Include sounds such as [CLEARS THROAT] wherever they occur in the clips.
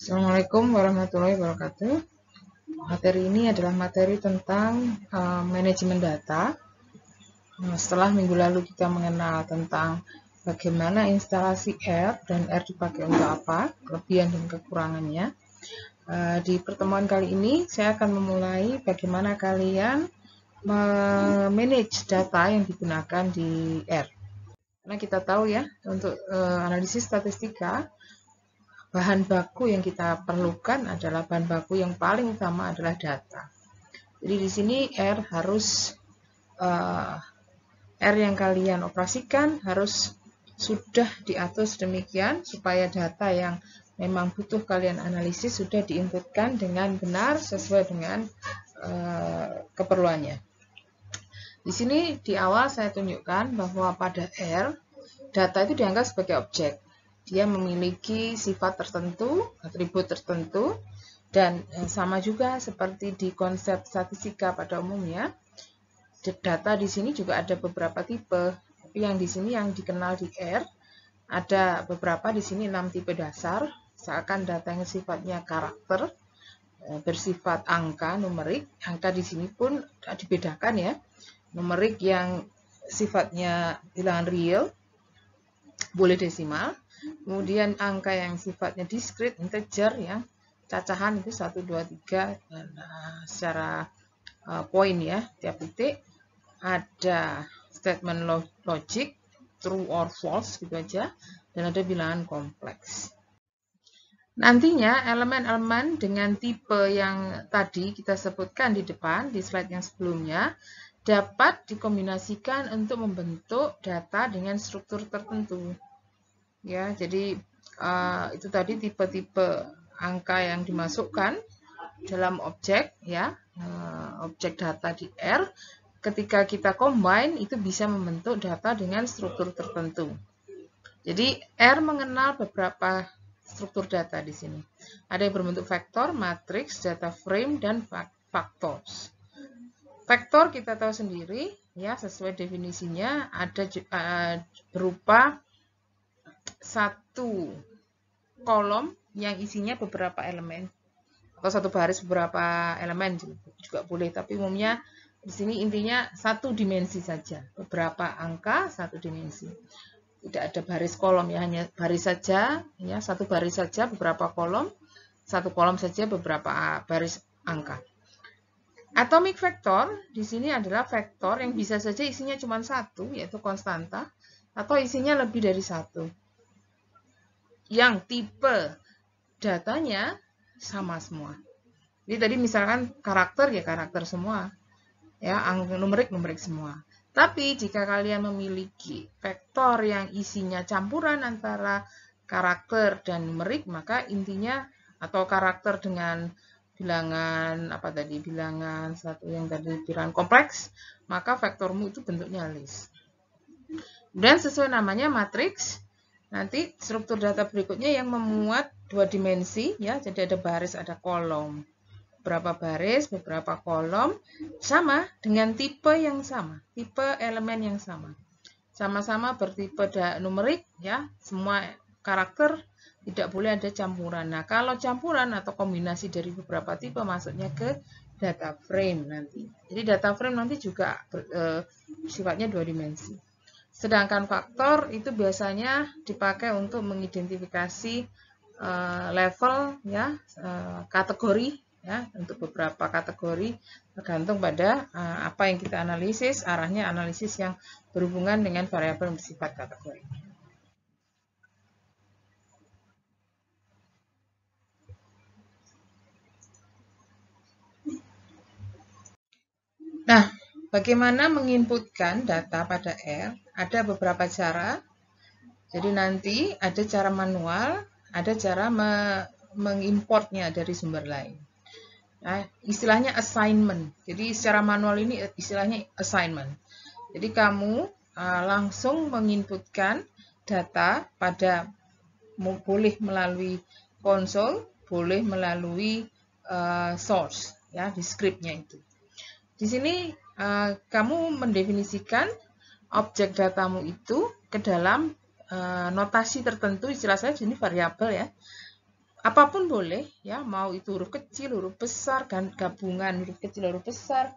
Assalamualaikum warahmatullahi wabarakatuh. Materi ini adalah materi tentang uh, manajemen data. Nah, setelah minggu lalu kita mengenal tentang bagaimana instalasi R dan R dipakai untuk apa, kelebihan dan kekurangannya. Uh, di pertemuan kali ini saya akan memulai bagaimana kalian manage data yang digunakan di R. Karena kita tahu ya, untuk uh, analisis statistika, bahan baku yang kita perlukan adalah bahan baku yang paling utama adalah data. Jadi di sini R harus uh, R yang kalian operasikan harus sudah diatur sedemikian supaya data yang memang butuh kalian analisis sudah diinputkan dengan benar sesuai dengan uh, keperluannya. Di sini di awal saya tunjukkan bahwa pada R data itu dianggap sebagai objek dia memiliki sifat tertentu, atribut tertentu, dan eh, sama juga seperti di konsep statistika pada umumnya, data di sini juga ada beberapa tipe, tapi yang di sini yang dikenal di R, ada beberapa di sini enam tipe dasar, Seakan data yang sifatnya karakter, eh, bersifat angka, numerik, angka di sini pun dibedakan ya, numerik yang sifatnya bilangan real, boleh desimal, Kemudian angka yang sifatnya diskrit, integer ya, cacahan itu 1, 2, 3 dan, eh, secara eh, poin ya, tiap titik. Ada statement log logic, true or false gitu aja, dan ada bilangan kompleks. Nantinya elemen-elemen dengan tipe yang tadi kita sebutkan di depan, di slide yang sebelumnya, dapat dikombinasikan untuk membentuk data dengan struktur tertentu ya jadi uh, itu tadi tipe-tipe angka yang dimasukkan dalam objek ya uh, objek data di R ketika kita combine itu bisa membentuk data dengan struktur tertentu jadi R mengenal beberapa struktur data di sini ada yang berbentuk vektor, matriks, data frame dan faktors vektor kita tahu sendiri ya sesuai definisinya ada uh, berupa satu kolom yang isinya beberapa elemen atau satu baris beberapa elemen juga boleh tapi umumnya di sini intinya satu dimensi saja beberapa angka satu dimensi tidak ada baris kolom ya hanya baris saja ya satu baris saja beberapa kolom satu kolom saja beberapa baris angka Atomic vektor di sini adalah vektor yang bisa saja isinya cuma satu, yaitu konstanta, atau isinya lebih dari satu yang tipe datanya sama semua. Jadi tadi misalkan karakter ya karakter semua. Ya, numerik numerik semua. Tapi jika kalian memiliki vektor yang isinya campuran antara karakter dan numerik, maka intinya atau karakter dengan bilangan apa tadi bilangan satu yang tadi bilangan kompleks, maka vektormu itu bentuknya list. Dan sesuai namanya matriks, Nanti struktur data berikutnya yang memuat dua dimensi ya, jadi ada baris, ada kolom. Berapa baris, beberapa kolom sama dengan tipe yang sama, tipe elemen yang sama. Sama-sama bertipe numerik ya, semua karakter tidak boleh ada campuran. Nah, kalau campuran atau kombinasi dari beberapa tipe masuknya ke data frame nanti. Jadi data frame nanti juga ber, e, sifatnya dua dimensi. Sedangkan faktor itu biasanya dipakai untuk mengidentifikasi uh, level ya uh, kategori ya untuk beberapa kategori tergantung pada uh, apa yang kita analisis arahnya analisis yang berhubungan dengan variabel bersifat kategori. Nah, Bagaimana menginputkan data pada R? Ada beberapa cara. Jadi nanti ada cara manual, ada cara me mengimportnya dari sumber lain. Nah, istilahnya assignment. Jadi secara manual ini istilahnya assignment. Jadi kamu uh, langsung menginputkan data pada boleh melalui konsol, boleh melalui uh, source ya di scriptnya itu. Di sini Eh, kamu mendefinisikan objek datamu itu ke dalam uh, notasi tertentu, istilah saya jenis variabel ya. Apapun boleh ya, mau itu huruf kecil, huruf besar, gabungan huruf kecil, huruf besar.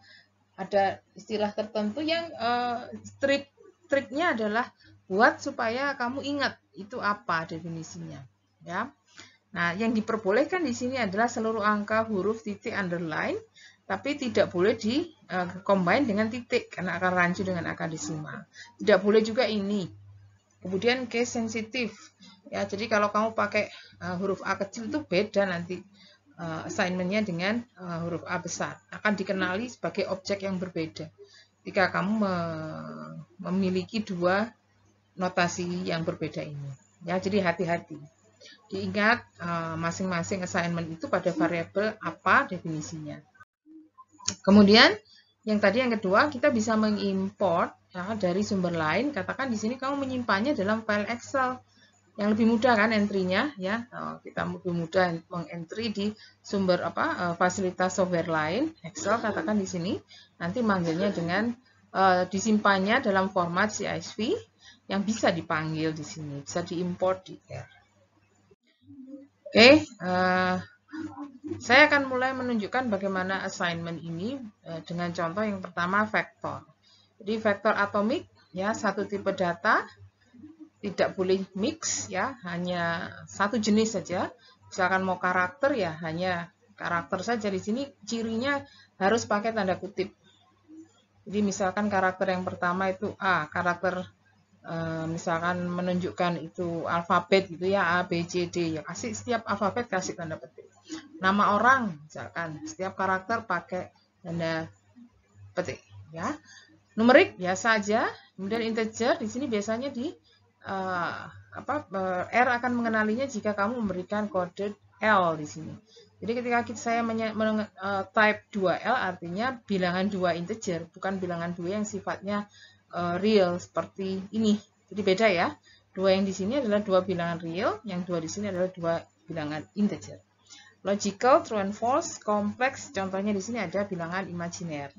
Ada istilah tertentu yang uh, eh, trik triknya adalah buat supaya kamu ingat itu apa definisinya ya. Nah, yang diperbolehkan di sini adalah seluruh angka, huruf, titik, underline, tapi tidak boleh di E, combine dengan titik karena akan rancu dengan akar desimal. Tidak boleh juga ini. Kemudian case sensitif. Ya, jadi kalau kamu pakai uh, huruf A kecil itu beda nanti uh, assignment-nya dengan uh, huruf A besar. Akan dikenali sebagai objek yang berbeda. Jika kamu me memiliki dua notasi yang berbeda ini. Ya, jadi hati-hati. Diingat masing-masing assignment itu pada variabel apa definisinya. Kemudian yang tadi yang kedua kita bisa mengimport ya, dari sumber lain. Katakan di sini kamu menyimpannya dalam file Excel yang lebih mudah kan entry-nya ya. Oh, kita lebih mudah mengentry di sumber apa eh, fasilitas software lain. Excel katakan di sini nanti manggilnya dengan uh, disimpannya dalam format CSV yang bisa dipanggil di sini, bisa diimport di R. Ya. Oke, okay, uh, eh, saya akan mulai menunjukkan bagaimana assignment ini e, dengan contoh yang pertama vektor. Jadi vektor atomik ya satu tipe data tidak boleh mix ya hanya satu jenis saja. Misalkan mau karakter ya hanya karakter saja di sini cirinya harus pakai tanda kutip. Jadi misalkan karakter yang pertama itu A, karakter e, misalkan menunjukkan itu alfabet gitu ya A B C D ya kasih setiap alfabet kasih tanda petik nama orang misalkan setiap karakter pakai tanda petik ya numerik biasa aja kemudian integer di sini biasanya di uh, apa uh, R akan mengenalinya jika kamu memberikan kode L di sini jadi ketika saya menye, men, eh, type 2L artinya bilangan dua integer, bukan bilangan dua yang sifatnya uh, real seperti ini. Jadi beda ya. Dua yang di sini adalah dua bilangan real, yang dua di sini adalah dua bilangan integer. Logical, true and false, kompleks, contohnya di sini ada bilangan imajiner.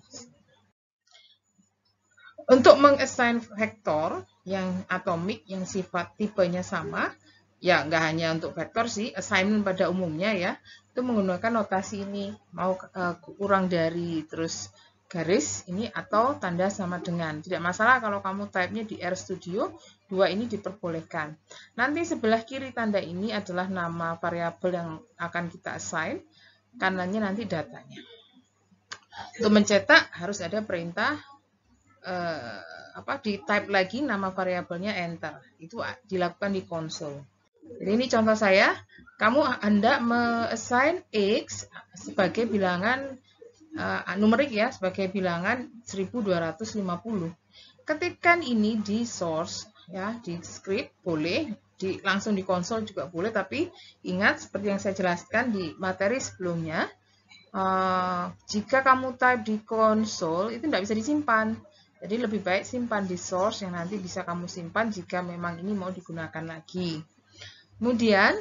Untuk mengassign vektor yang atomik yang sifat tipenya sama, ya nggak hanya untuk vektor sih, assignment pada umumnya ya, itu menggunakan notasi ini, mau uh, kurang dari, terus garis ini atau tanda sama dengan. Tidak masalah kalau kamu type-nya di R Studio dua ini diperbolehkan. Nanti sebelah kiri tanda ini adalah nama variabel yang akan kita assign, kanannya nanti datanya. Untuk mencetak harus ada perintah eh, apa di type lagi nama variabelnya enter. Itu dilakukan di konsol. Jadi ini contoh saya, kamu Anda me-assign X sebagai bilangan uh, numerik ya sebagai bilangan 1250. Ketikkan ini di source ya, di script boleh, di langsung di konsol juga boleh tapi ingat seperti yang saya jelaskan di materi sebelumnya uh, jika kamu type di konsol itu tidak bisa disimpan. Jadi lebih baik simpan di source yang nanti bisa kamu simpan jika memang ini mau digunakan lagi. Kemudian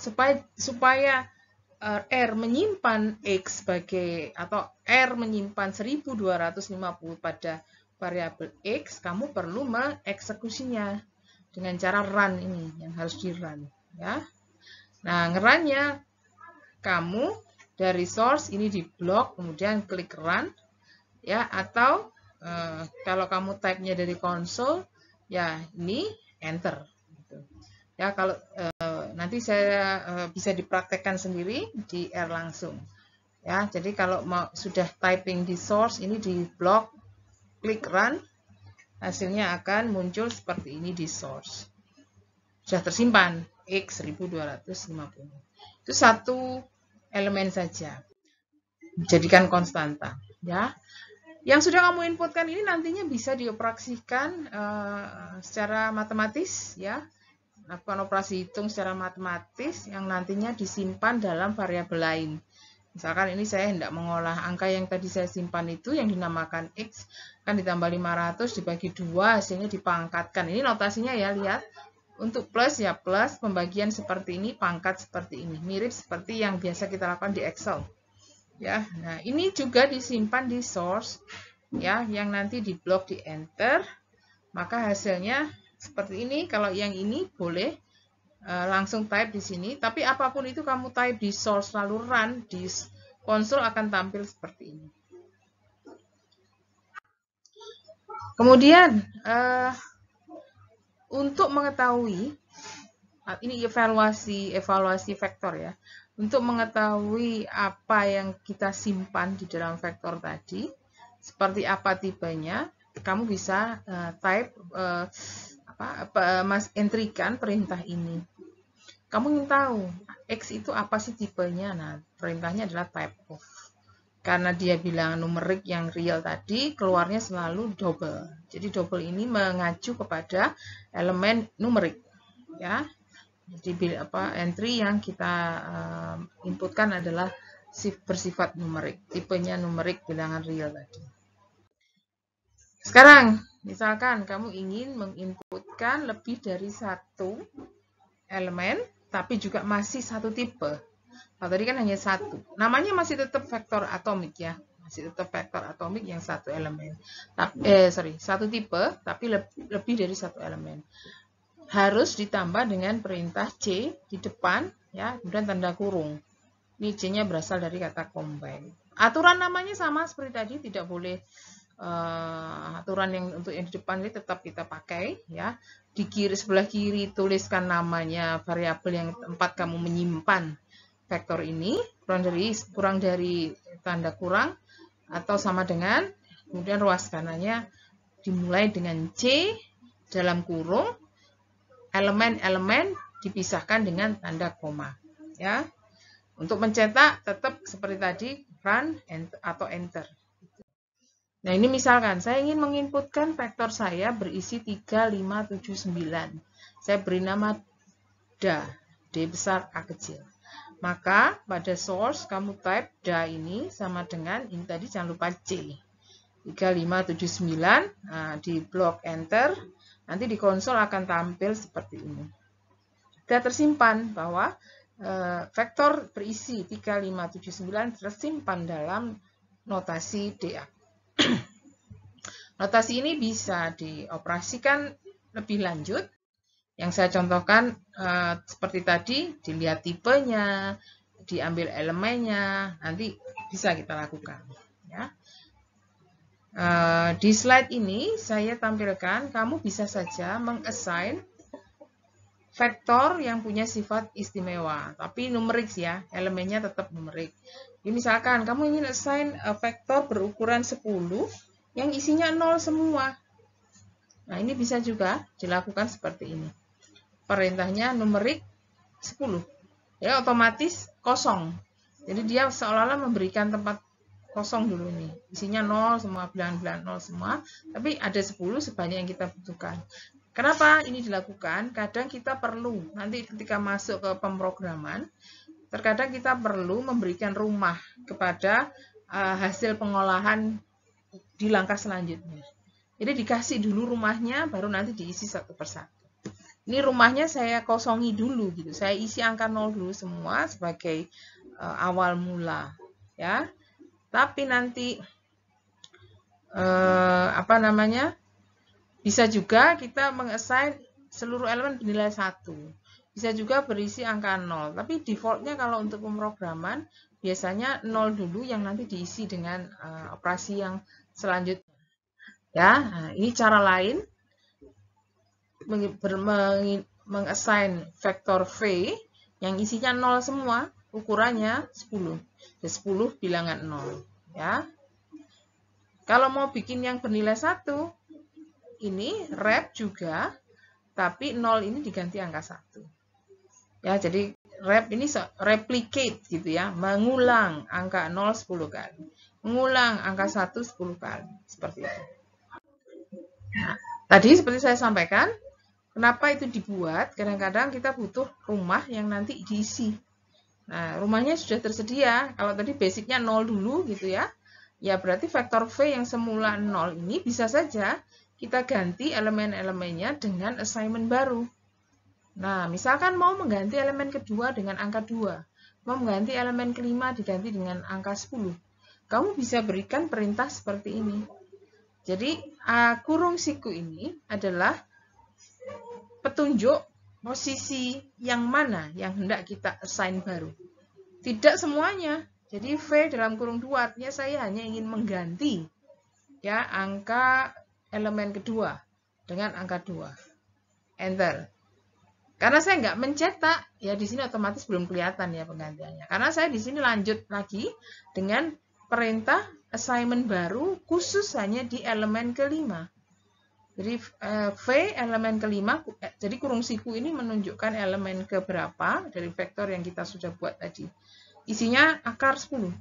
supaya supaya Eh, R menyimpan X sebagai atau R menyimpan 1250 pada variabel X, kamu perlu mengeksekusinya dengan cara run ini yang harus di run ya. Nah, ngerannya kamu dari source ini di blok kemudian klik run ya atau eh, kalau kamu type-nya dari konsol ya ini enter gitu. Ya kalau eh, nanti saya eh, bisa dipraktekkan sendiri di R langsung. Ya, jadi kalau mau, sudah typing di source ini di blog, klik run, hasilnya akan muncul seperti ini di source. Sudah tersimpan X 1250. Itu satu elemen saja. Jadikan konstanta, ya. Yang sudah kamu inputkan ini nantinya bisa dioperasikan uh, secara matematis, ya Lakukan operasi hitung secara matematis yang nantinya disimpan dalam variabel lain. Misalkan ini saya hendak mengolah angka yang tadi saya simpan itu yang dinamakan X, kan ditambah 500 dibagi 2 hasilnya dipangkatkan. Ini notasinya ya, lihat. Untuk plus ya plus, pembagian seperti ini, pangkat seperti ini. Mirip seperti yang biasa kita lakukan di Excel. Ya, nah ini juga disimpan di source ya yang nanti di blok di enter maka hasilnya seperti ini. Kalau yang ini boleh eh, langsung type di sini, tapi apapun itu kamu type di source lalu run di konsol akan tampil seperti ini. Kemudian e, untuk mengetahui ah, ini evaluasi evaluasi vektor ya. Untuk mengetahui apa yang kita simpan di dalam vektor tadi, seperti apa tipenya, kamu bisa uh, type uh, apa, apa mas entrikan perintah ini. Kamu ingin tahu X itu apa sih tipenya? Nah, perintahnya adalah type of. Karena dia bilang numerik yang real tadi, keluarnya selalu double. Jadi double ini mengacu kepada elemen numerik, ya. Jadi apa entry yang kita eh, inputkan adalah bersifat numerik, tipenya numerik bilangan real tadi. Sekarang Misalkan kamu ingin menginputkan lebih dari satu elemen, tapi juga masih satu tipe. Kalau tadi kan hanya satu. Namanya masih tetap vektor atomik ya. Masih tetap vektor atomik yang satu elemen. eh, sorry, satu tipe, tapi lebih dari satu elemen. Harus ditambah dengan perintah C di depan, ya, kemudian tanda kurung. Ini C-nya berasal dari kata combine. Aturan namanya sama seperti tadi, tidak boleh uh, aturan yang untuk yang di depan ini tetap kita pakai ya. Di kiri sebelah kiri tuliskan namanya variabel yang tempat kamu menyimpan vektor ini kurang dari kurang dari tanda kurang atau sama dengan kemudian ruas kanannya dimulai dengan C dalam kurung elemen-elemen dipisahkan dengan tanda koma ya. Untuk mencetak tetap seperti tadi run atau enter Nah, ini misalkan saya ingin menginputkan vektor saya berisi 3, 5, 7, 9. Saya beri nama DA, D besar A kecil. Maka pada source kamu type DA ini sama dengan, ini tadi jangan lupa C. 3579, nah, di blok enter, nanti di konsol akan tampil seperti ini. Kita tersimpan bahwa e, vektor berisi 3579 tersimpan dalam notasi DA. [CLEARS THROAT] Notasi ini bisa dioperasikan lebih lanjut. Yang saya contohkan eh, seperti tadi, dilihat tipenya, diambil elemennya, nanti bisa kita lakukan. Ya. Eh, di slide ini saya tampilkan, kamu bisa saja mengassign vektor yang punya sifat istimewa, tapi numerik ya, elemennya tetap numerik. Jadi misalkan kamu ingin assign vektor berukuran 10 yang isinya 0 semua. Nah, ini bisa juga dilakukan seperti ini. Perintahnya numerik 10. Ya, otomatis kosong. Jadi dia seolah-olah memberikan tempat kosong dulu nih. Isinya 0 semua, bilangan-bilangan 0 semua, tapi ada 10 sebanyak yang kita butuhkan. Kenapa ini dilakukan? Kadang kita perlu nanti ketika masuk ke pemrograman, terkadang kita perlu memberikan rumah kepada eh, hasil pengolahan di langkah selanjutnya. Jadi dikasih dulu rumahnya, baru nanti diisi satu persatu. Ini rumahnya saya kosongi dulu gitu. Saya isi angka nol dulu semua sebagai uh, awal mula, ya. Tapi nanti uh, apa namanya? Bisa juga kita mengesain seluruh elemen bernilai satu. Bisa juga berisi angka 0, tapi defaultnya kalau untuk pemrograman biasanya 0 dulu yang nanti diisi dengan uh, operasi yang selanjutnya. Ya, nah, ini cara lain mengassign vektor V yang isinya 0 semua, ukurannya 10. Jadi 10 bilangan 0, ya. Kalau mau bikin yang bernilai 1, ini rep juga tapi 0 ini diganti angka 1. Ya, jadi rep ini replicate gitu ya, mengulang angka 0 10 kali. Mengulang angka 1 10 kali, seperti itu. Nah, tadi seperti saya sampaikan, kenapa itu dibuat? Kadang-kadang kita butuh rumah yang nanti diisi. Nah, rumahnya sudah tersedia. Kalau tadi basicnya 0 dulu gitu ya. Ya, berarti vektor V yang semula 0 ini bisa saja kita ganti elemen-elemennya dengan assignment baru. Nah, misalkan mau mengganti elemen kedua dengan angka 2, mau mengganti elemen kelima diganti dengan angka 10. Kamu bisa berikan perintah seperti ini. Jadi, uh, kurung siku ini adalah petunjuk posisi yang mana yang hendak kita assign baru. Tidak semuanya. Jadi, V dalam kurung 2 artinya saya hanya ingin mengganti ya angka elemen kedua dengan angka 2. Enter. Karena saya nggak mencetak, ya di sini otomatis belum kelihatan ya penggantiannya. Karena saya di sini lanjut lagi dengan perintah assignment baru khusus hanya di elemen kelima. Jadi eh, V elemen kelima, eh, jadi kurung siku ini menunjukkan elemen keberapa dari vektor yang kita sudah buat tadi. Isinya akar 10.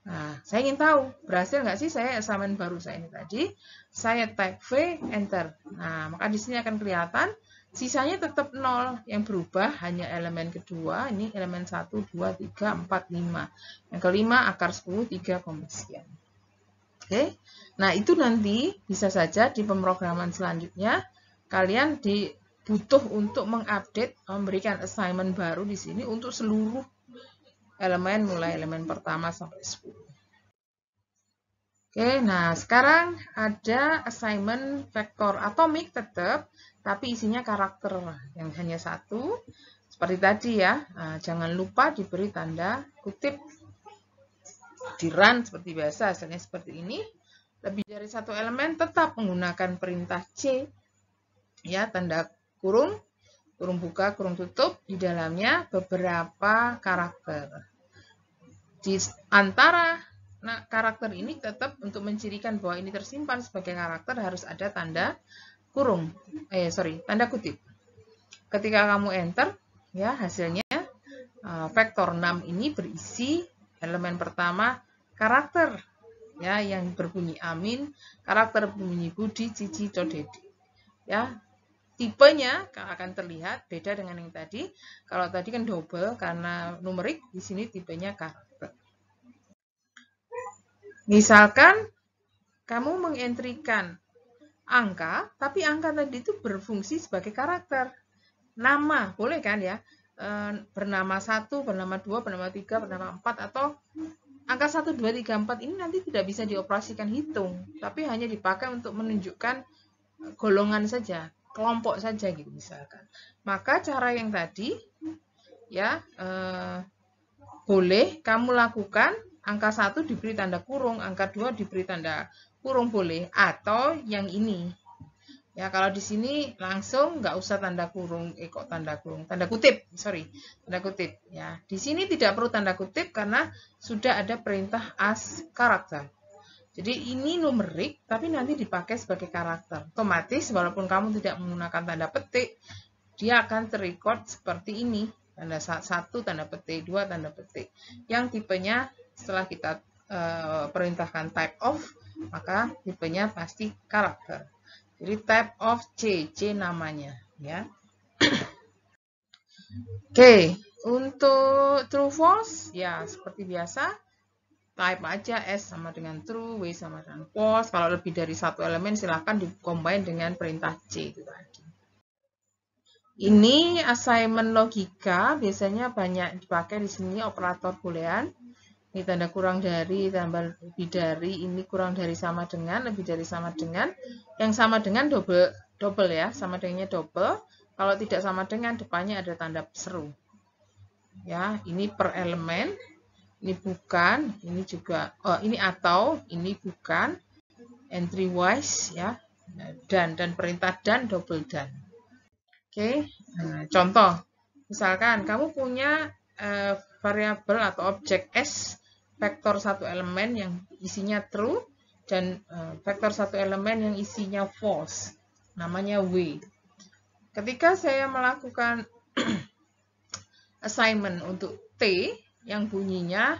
Nah, saya ingin tahu, berhasil nggak sih saya assignment baru saya ini tadi. Saya type V, enter. Nah, maka di sini akan kelihatan Sisanya tetap 0. Yang berubah hanya elemen kedua, ini elemen 1, 2, 3, 4, 5. Yang kelima akar 10, 3, komisian Oke. Nah, itu nanti bisa saja di pemrograman selanjutnya kalian dibutuh untuk mengupdate, memberikan assignment baru di sini untuk seluruh elemen mulai elemen pertama sampai 10. Oke, nah sekarang ada assignment vektor atomik tetap, tapi isinya karakter yang hanya satu. Seperti tadi ya, eh, jangan lupa diberi tanda kutip jiran seperti biasa, hasilnya seperti ini. Lebih dari satu elemen tetap menggunakan perintah C, ya tanda kurung, kurung buka, kurung tutup, di dalamnya beberapa karakter. Di antara nah, karakter ini tetap untuk mencirikan bahwa ini tersimpan sebagai karakter harus ada tanda kurung eh sorry tanda kutip ketika kamu enter ya hasilnya eh, vektor 6 ini berisi elemen pertama karakter ya yang berbunyi amin karakter berbunyi budi cici codedi ya tipenya akan terlihat beda dengan yang tadi. Kalau tadi kan double karena numerik, di sini tipenya karakter. Misalkan kamu mengentrikan angka, tapi angka tadi itu berfungsi sebagai karakter. Nama, boleh kan ya? Eh, bernama satu, bernama dua, bernama tiga, bernama empat, atau angka satu, dua, tiga, empat ini nanti tidak bisa dioperasikan hitung, tapi hanya dipakai untuk menunjukkan eh, golongan saja, kelompok saja gitu misalkan. Maka cara yang tadi ya e, boleh kamu lakukan angka satu diberi tanda kurung, angka dua diberi tanda kurung boleh atau yang ini Ya, kalau di sini langsung nggak usah tanda kurung, eh kok tanda kurung, tanda kutip, sorry, tanda kutip. Ya, di sini tidak perlu tanda kutip karena sudah ada perintah as karakter. Jadi ini numerik, tapi nanti dipakai sebagai karakter. Otomatis walaupun kamu tidak menggunakan tanda petik, dia akan terrecord seperti ini. Tanda satu tanda petik, dua tanda petik. Yang tipenya setelah kita uh, perintahkan type of, maka tipenya pasti karakter. Jadi type of C, C namanya ya. [CLEARS THROAT] Oke, untuk true false ya seperti biasa type aja S sama dengan true, W sama dengan false. Kalau lebih dari satu elemen silahkan dikombin dengan perintah C itu tadi. Ini assignment logika biasanya banyak dipakai di sini operator boolean ini tanda kurang dari tambah lebih dari ini kurang dari sama dengan lebih dari sama dengan yang sama dengan double double ya sama dengannya double kalau tidak sama dengan depannya ada tanda seru ya ini per elemen ini bukan ini juga oh, ini atau ini bukan entry wise ya dan dan perintah dan double dan oke okay. nah, contoh misalkan kamu punya uh, eh, variabel atau objek S vektor satu elemen yang isinya true dan eh, vektor satu elemen yang isinya false, namanya W. Ketika saya melakukan [CLEARS THROAT] assignment untuk T yang bunyinya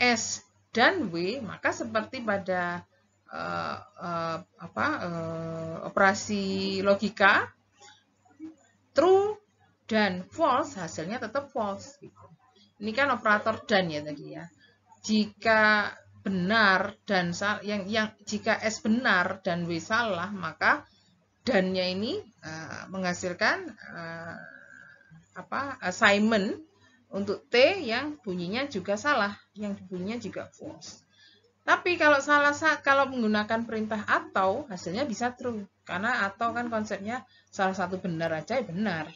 S dan W, maka seperti pada uh, uh, apa, uh, operasi logika, true dan false hasilnya tetap false. Gitu. Ini kan operator dan ya tadi ya jika benar dan yang yang jika S benar dan W salah maka dannya ini uh, menghasilkan uh, apa assignment untuk T yang bunyinya juga salah yang bunyinya juga false tapi kalau salah kalau menggunakan perintah atau hasilnya bisa true karena atau kan konsepnya salah satu benar aja ya benar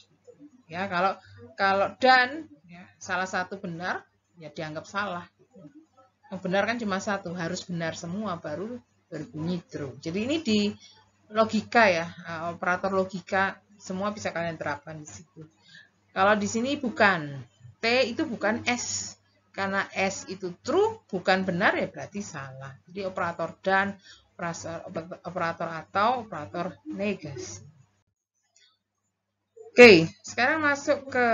ya kalau kalau dan ya, salah satu benar ya dianggap salah yang benar kan cuma satu, harus benar semua baru berbunyi true. Jadi ini di logika ya, eh, operator logika semua bisa kalian terapkan di situ. Kalau di sini bukan, T itu bukan S. Karena S itu true, bukan benar ya berarti salah. Jadi operator dan, operator atau, operator negasi. Oke, sekarang masuk ke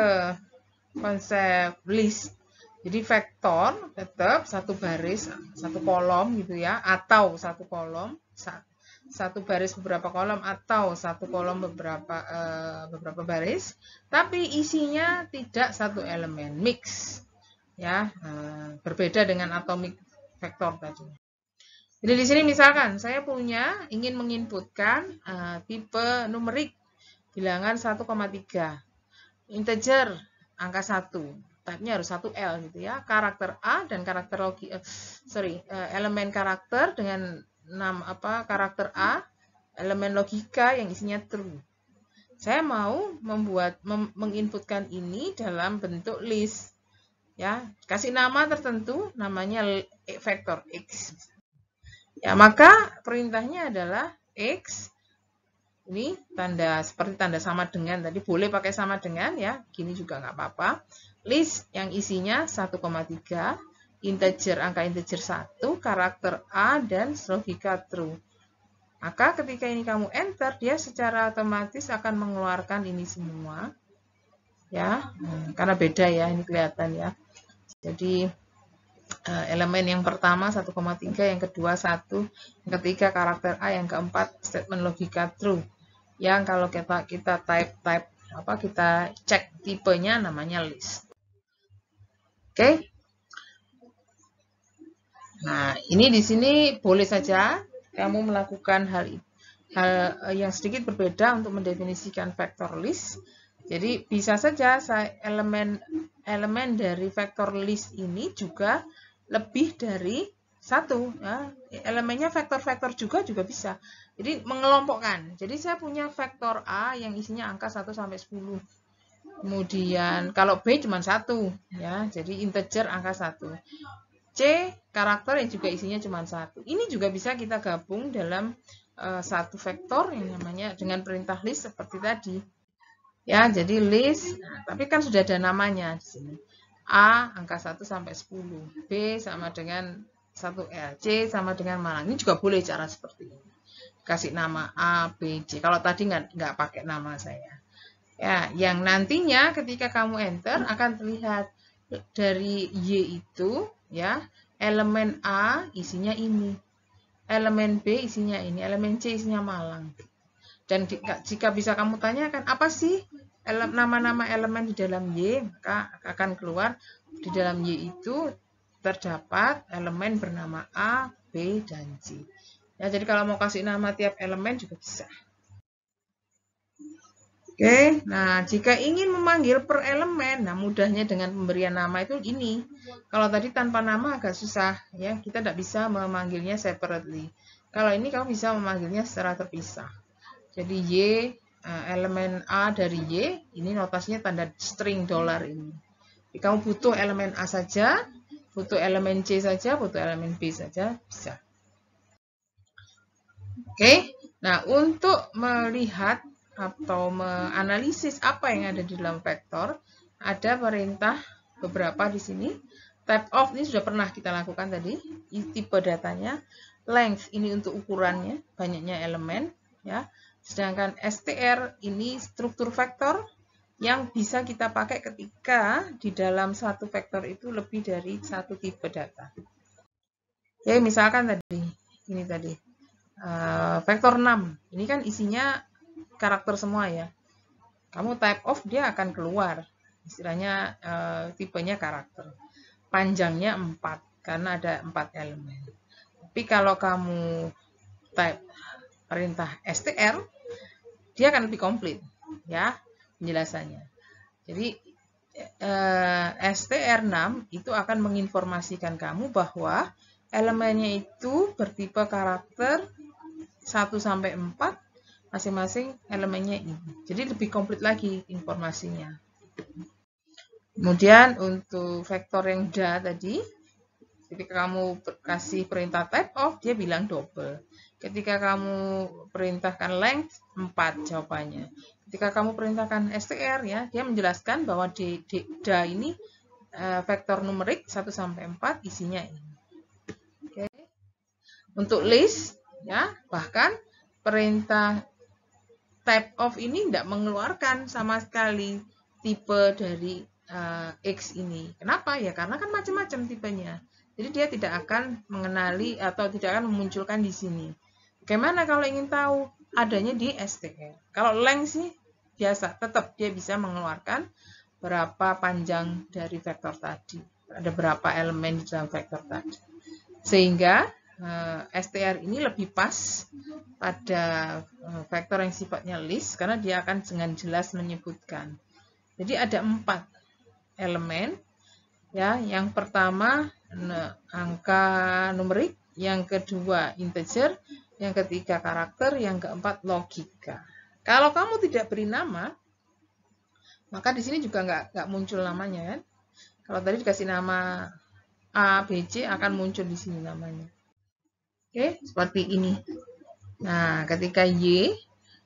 konsep list jadi vektor tetap satu baris, satu kolom gitu ya, atau satu kolom, satu baris beberapa kolom atau satu kolom beberapa uh, beberapa baris, tapi isinya tidak satu elemen mix, ya uh, berbeda dengan atomic vektor tadi. Jadi di sini misalkan saya punya ingin menginputkan uh, tipe numerik bilangan 1,3 integer angka 1 type harus satu L gitu ya. Karakter A dan karakter logi uh, sorry, eh, elemen karakter dengan enam apa karakter A, elemen logika yang isinya true. Saya mau membuat mem menginputkan ini dalam bentuk list. Ya, kasih nama tertentu namanya eh, vektor X. Ya, maka perintahnya adalah X ini tanda seperti tanda sama dengan tadi boleh pakai sama dengan ya gini juga nggak apa-apa list yang isinya 1,3, integer angka integer 1, karakter A, dan logika true. Maka ketika ini kamu enter, dia secara otomatis akan mengeluarkan ini semua. Ya, hmm, karena beda ya, ini kelihatan ya. Jadi eh, elemen yang pertama 1,3, yang kedua 1, yang ketiga karakter A, yang keempat statement logika true. Yang kalau kita kita type type apa kita cek tipenya namanya list okay? nah ini di sini boleh saja kamu melakukan hal hal eh, yang sedikit berbeda untuk mendefinisikan vektor list jadi bisa saja elemen elemen dari vektor list ini juga lebih dari satu ya. elemennya vektor-vektor juga juga bisa jadi mengelompokkan jadi saya punya vektor A yang isinya angka 1 sampai 10 Kemudian kalau B cuma satu ya, jadi integer angka satu. C karakter yang juga isinya cuma satu. Ini juga bisa kita gabung dalam uh, satu vektor yang namanya dengan perintah list seperti tadi. Ya, jadi list, tapi kan sudah ada namanya di sini. A angka 1 sampai 10, B sama dengan 1L, ya, C sama dengan mana. Ini juga boleh cara seperti ini. Kasih nama A, B, C. Kalau tadi nggak pakai nama saya. Ya, yang nantinya ketika kamu enter akan terlihat dari Y itu ya, elemen A isinya ini. Elemen B isinya ini, elemen C isinya Malang. Dan jika bisa kamu tanyakan apa sih nama-nama elemen di dalam Y, maka akan keluar di dalam Y itu terdapat elemen bernama A, B, dan C. Ya, jadi kalau mau kasih nama tiap elemen juga bisa. Oke, nah jika ingin memanggil per elemen, nah mudahnya dengan pemberian nama itu ini. Kalau tadi tanpa nama agak susah, ya kita tidak bisa memanggilnya separately. Kalau ini kamu bisa memanggilnya secara terpisah. Jadi Y, eh, elemen A dari Y, ini notasinya tanda string dolar ini. Jadi kamu butuh elemen A saja, butuh elemen C saja, butuh elemen B saja, bisa. Oke, nah untuk melihat atau menganalisis apa yang ada di dalam vektor, ada perintah beberapa di sini. Type of ini sudah pernah kita lakukan tadi, tipe datanya. Length ini untuk ukurannya, banyaknya elemen, ya. Sedangkan STR ini struktur vektor yang bisa kita pakai ketika di dalam satu vektor itu lebih dari satu tipe data. Ya, misalkan tadi, ini tadi, uh, vektor 6. Ini kan isinya karakter semua ya. Kamu type of dia akan keluar. Istilahnya e, tipenya karakter. Panjangnya 4 karena ada 4 elemen. Tapi kalau kamu type perintah STR, dia akan lebih komplit ya penjelasannya. Jadi e, eh, STR6 itu akan menginformasikan kamu bahwa elemennya itu bertipe karakter 1 sampai 4 masing-masing elemennya ini mm-hmm. Jadi lebih komplit lagi informasinya. Kemudian untuk vektor yang da tadi, ketika kamu kasih perintah type of, dia bilang double. Ketika kamu perintahkan length, 4 jawabannya. Ketika kamu perintahkan str, ya, dia menjelaskan bahwa di, di, da ini uh, vektor numerik 1 sampai 4 isinya ini. Oke. Untuk list ya, bahkan perintah type of ini tidak mengeluarkan sama sekali tipe dari uh, X ini. Kenapa? Ya karena kan macam-macam tipenya. Jadi dia tidak akan mengenali atau tidak akan memunculkan di sini. Bagaimana kalau ingin tahu? Adanya di STR. Kalau length sih biasa, tetap dia bisa mengeluarkan berapa panjang dari vektor tadi. Ada berapa elemen di dalam vektor tadi. Sehingga Eh, STR ini lebih pas pada eh, vektor yang sifatnya list karena dia akan dengan jelas menyebutkan. Jadi ada empat elemen. Ya, yang pertama angka numerik, yang kedua integer, yang ketiga karakter, yang keempat logika. Kalau kamu tidak beri nama, maka di sini juga nggak nggak muncul namanya kan. Kalau tadi dikasih nama A, B, C akan muncul di sini namanya. Oke, seperti ini. Nah, ketika Y,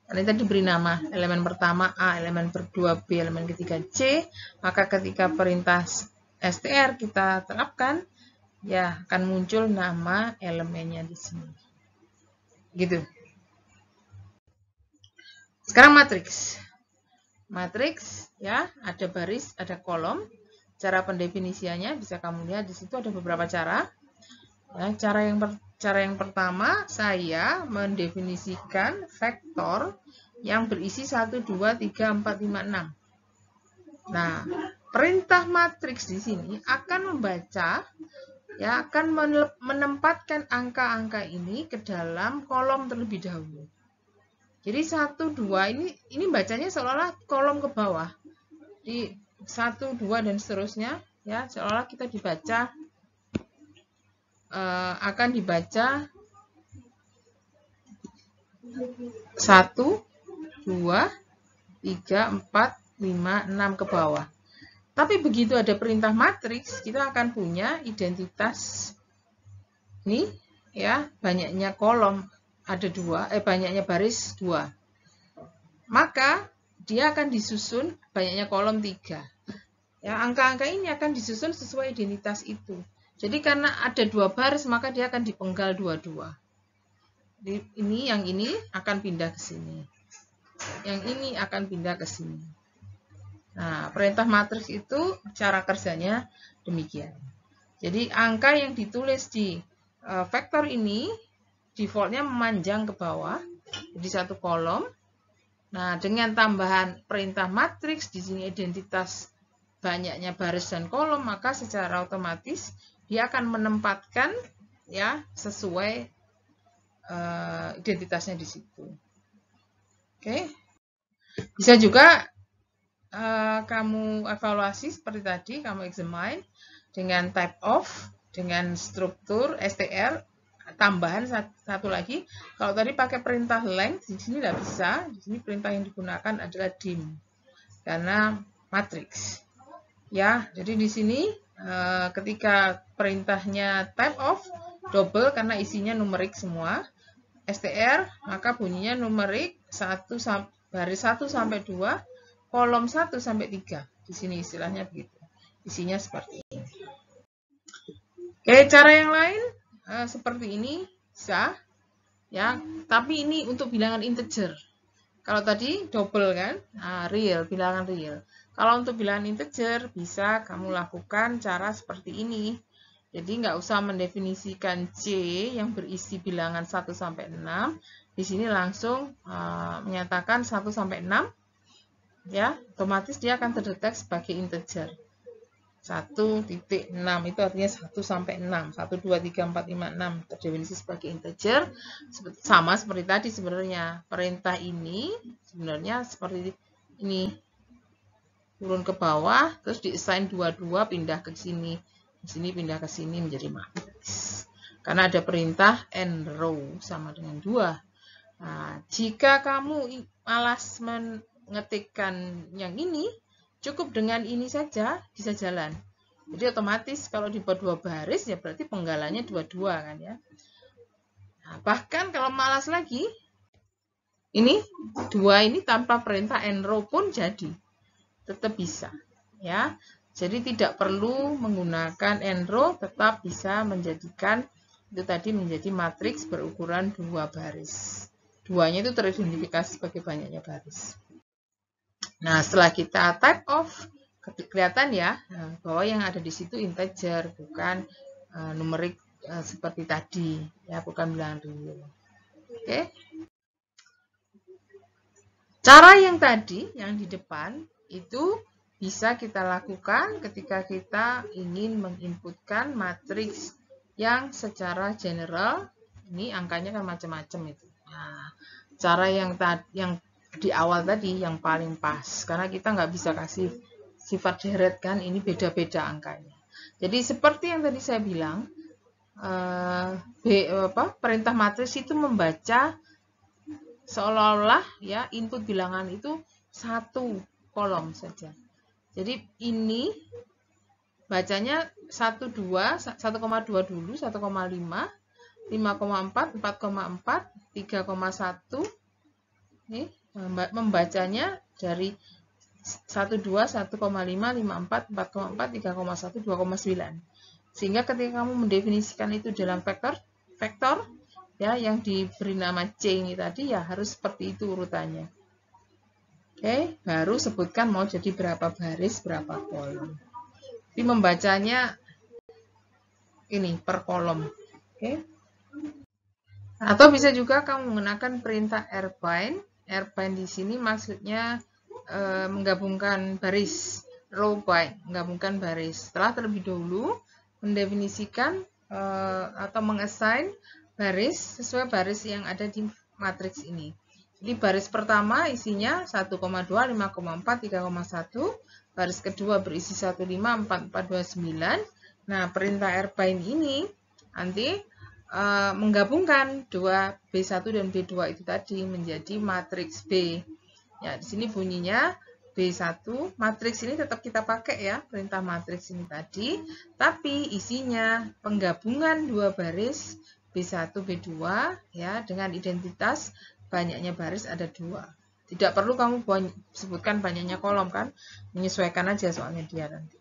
karena tadi diberi nama elemen pertama A, elemen kedua B, elemen ketiga C, maka ketika perintah STR kita terapkan, ya akan muncul nama elemennya di sini. Gitu. Sekarang matriks. Matriks ya, ada baris, ada kolom. Cara pendefinisiannya bisa kamu lihat di situ ada beberapa cara. Ya, cara yang pertama, Cara yang pertama, saya mendefinisikan vektor yang berisi 1, 2, 3, 4, 5, 6. Nah, perintah matriks di sini akan membaca, ya akan menempatkan angka-angka ini ke dalam kolom terlebih dahulu. Jadi 1, 2 ini ini bacanya seolah-olah kolom ke bawah. Di 1, 2 dan seterusnya ya seolah-olah kita dibaca Eh, akan dibaca 1, 2, 3, 4, 5, 6 ke bawah. Tapi begitu ada perintah matriks, kita akan punya identitas ini ya, banyaknya kolom ada dua, eh banyaknya baris dua. Maka dia akan disusun banyaknya kolom tiga. Ya, angka-angka ini akan disusun sesuai identitas itu. Jadi karena ada dua baris maka dia akan dipenggal dua-dua. Ini yang ini akan pindah ke sini. Yang ini akan pindah ke sini. Nah, perintah matriks itu cara kerjanya demikian. Jadi angka yang ditulis di uh, vektor ini defaultnya memanjang ke bawah, jadi satu kolom. Nah, dengan tambahan perintah matriks di sini identitas banyaknya baris dan kolom, maka secara otomatis dia akan menempatkan ya sesuai uh, identitasnya di situ. Oke. Okay. Bisa juga uh, kamu evaluasi seperti tadi, kamu examine dengan type of, dengan struktur STR tambahan satu lagi. Kalau tadi pakai perintah length di sini tidak bisa. Di sini perintah yang digunakan adalah dim karena matriks. Ya, jadi di sini eh, ketika perintahnya type of double karena isinya numerik semua, STR maka bunyinya numerik 1 baris 1 sampai 2, kolom 1 sampai 3. Di sini istilahnya begitu. Isinya seperti ini. Oke, cara yang lain eh, seperti ini bisa ya, tapi ini untuk bilangan integer. Kalau tadi double kan, nah, real, bilangan real. Kalau untuk bilangan integer, bisa kamu lakukan cara seperti ini. Jadi nggak usah mendefinisikan C yang berisi bilangan 1 sampai 6. Di sini langsung uh, menyatakan 1 sampai 6 ya, otomatis dia akan terdetek sebagai integer. 1.6 itu artinya 1 sampai 6. 1 2 3 4 5 6 terdefinisi sebagai integer. Sama seperti tadi sebenarnya. Perintah ini sebenarnya seperti ini turun ke bawah, terus diassign dua-dua pindah ke sini. Di sini pindah ke sini menjadi matriks. Karena ada perintah n row sama dengan dua. Nah, jika kamu malas mengetikkan yang ini, cukup dengan ini saja bisa jalan. Jadi otomatis kalau dibuat dua baris ya berarti penggalannya dua-dua kan ya. Nah, bahkan kalau malas lagi, ini dua ini tanpa perintah n row pun jadi tetap bisa ya. Jadi tidak perlu menggunakan enro tetap bisa menjadikan itu tadi menjadi matriks berukuran dua baris. Duanya itu teridentifikasi sebagai banyaknya baris. Nah, setelah kita type of kelihatan ya nah, bahwa yang ada di situ integer bukan eh, numerik eh, seperti tadi ya bukan bilangan real. Oke. Cara yang tadi yang di depan itu bisa kita lakukan ketika kita ingin menginputkan matriks yang secara general ini angkanya kan macam-macam itu. Nah, cara yang tadi yang di awal tadi yang paling pas karena kita nggak bisa kasih sifat deret kan ini beda-beda angkanya. Jadi seperti yang tadi saya bilang eh, apa, perintah matriks itu membaca seolah-olah ya input bilangan itu satu kolom saja. Jadi ini bacanya 1,2, 1,2 dulu, 1,5, 5,4, 4,4, 3,1. nih membacanya dari 12, 1,5, 54, 4,4, 3,1, 2,9. Sehingga ketika kamu mendefinisikan itu dalam vektor, vektor ya yang diberi nama C ini tadi ya harus seperti itu urutannya. Oke, baru sebutkan mau jadi berapa baris, berapa kolom. Jadi membacanya ini per kolom. Oke. Atau bisa juga kamu menggunakan perintah airbind. Airbind di sini maksudnya e, menggabungkan baris, row by menggabungkan baris. Setelah terlebih dahulu mendefinisikan e, atau mengassign baris sesuai baris yang ada di matriks ini. Jadi baris pertama isinya 1,2, 5,4, 3,1. Baris kedua berisi 1,5 Nah, perintah airbind ini nanti e, menggabungkan 2 B1 dan B2 itu tadi menjadi matriks B. Ya, di sini bunyinya B1, matriks ini tetap kita pakai ya, perintah matriks ini tadi, tapi isinya penggabungan dua baris B1, B2 ya dengan identitas banyaknya baris ada dua. Tidak perlu kamu sebutkan banyaknya kolom kan, menyesuaikan aja soalnya dia nanti.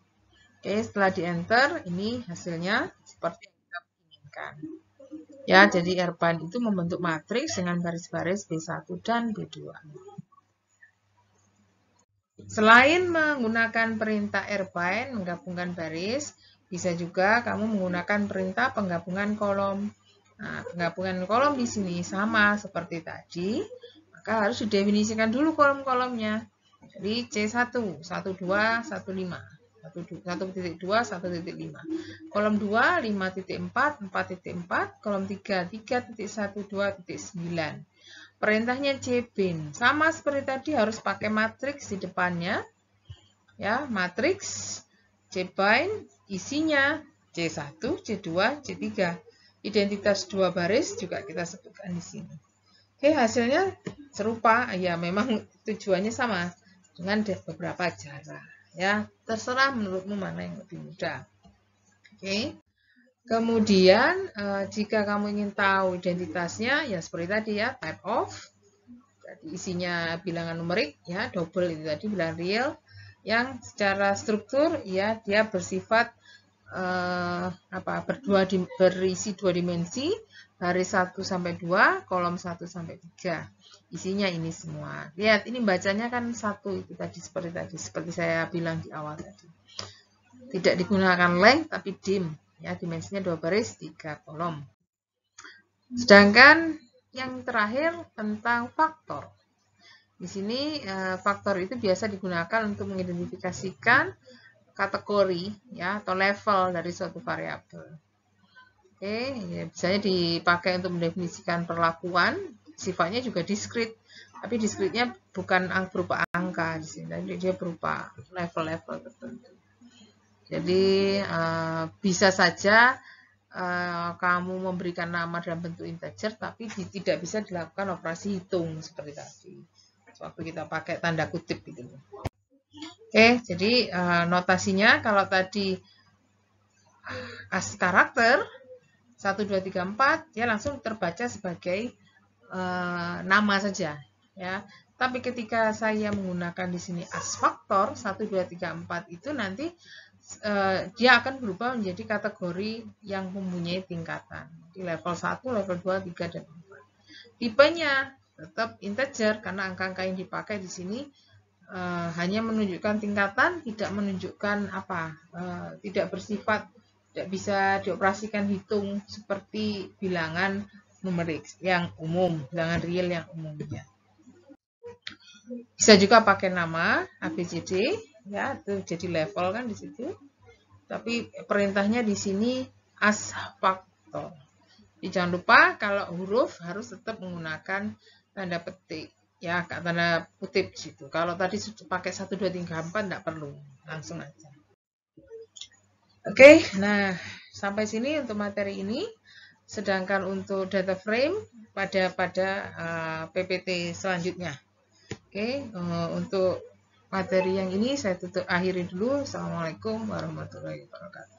Oke, setelah di enter, ini hasilnya seperti yang kita inginkan. Ya, jadi airban itu membentuk matriks dengan baris-baris B1 dan B2. Selain menggunakan perintah airbind menggabungkan baris, bisa juga kamu menggunakan perintah penggabungan kolom Nah, penggabungan kolom di sini sama seperti tadi, maka harus didefinisikan dulu kolom-kolomnya. Jadi C1, 12, 15, 1.2, 1.5. Kolom 2, 5.4, 4.4, kolom 3, 3.12.9. Perintahnya CBIN. Sama seperti tadi harus pakai matriks di depannya. Ya, matriks CBIN isinya C1, C2, C3 identitas dua baris juga kita sebutkan di sini. Oke, hasilnya serupa, ya memang tujuannya sama dengan beberapa jarak. Ya, terserah menurutmu mana yang lebih mudah. Oke. Kemudian, eh, jika kamu ingin tahu identitasnya, ya seperti tadi ya, type of, Jadi isinya bilangan numerik, ya double itu tadi bilangan real, yang secara struktur ya dia bersifat eh, apa berdua di, berisi dua dimensi, baris 1 sampai 2, kolom 1 sampai 3. Isinya ini semua. Lihat, ini bacanya kan satu itu tadi seperti tadi, seperti saya bilang di awal tadi. Tidak digunakan length tapi dim, ya dimensinya dua baris, tiga kolom. Sedangkan yang terakhir tentang faktor. Di sini eh, faktor itu biasa digunakan untuk mengidentifikasikan kategori ya atau level dari suatu variabel. Oke, ya, biasanya dipakai untuk mendefinisikan perlakuan, sifatnya juga diskrit, tapi diskritnya bukan berupa angka di sini, tapi dia berupa level-level tertentu. Jadi uh, bisa saja uh, kamu memberikan nama dalam bentuk integer, tapi tidak bisa dilakukan operasi hitung seperti tadi. Waktu kita pakai tanda kutip gitu. Oke, jadi uh, notasinya kalau tadi as karakter 1, 2, 3, 4, ya langsung terbaca sebagai uh, nama saja. ya. Tapi ketika saya menggunakan di sini as faktor 1, 2, 3, 4 itu nanti uh, dia akan berubah menjadi kategori yang mempunyai tingkatan. Di level 1, level 2, 3, dan 4. Tipenya tetap integer karena angka-angka yang dipakai di sini e, hanya menunjukkan tingkatan, tidak menunjukkan apa, e, tidak bersifat, tidak bisa dioperasikan hitung seperti bilangan numerik yang umum, bilangan real yang umumnya. Bisa juga pakai nama ABCD, ya, itu jadi level kan di situ. Tapi perintahnya di sini as faktor. jangan lupa kalau huruf harus tetap menggunakan tanda petik ya agak tanda kutip gitu kalau tadi pakai satu 2 3 4 enggak perlu langsung aja oke okay, nah sampai sini untuk materi ini sedangkan untuk data frame pada pada uh, eh, PPT selanjutnya oke okay, uh, eh, untuk materi yang ini saya tutup akhiri dulu assalamualaikum warahmatullahi wabarakatuh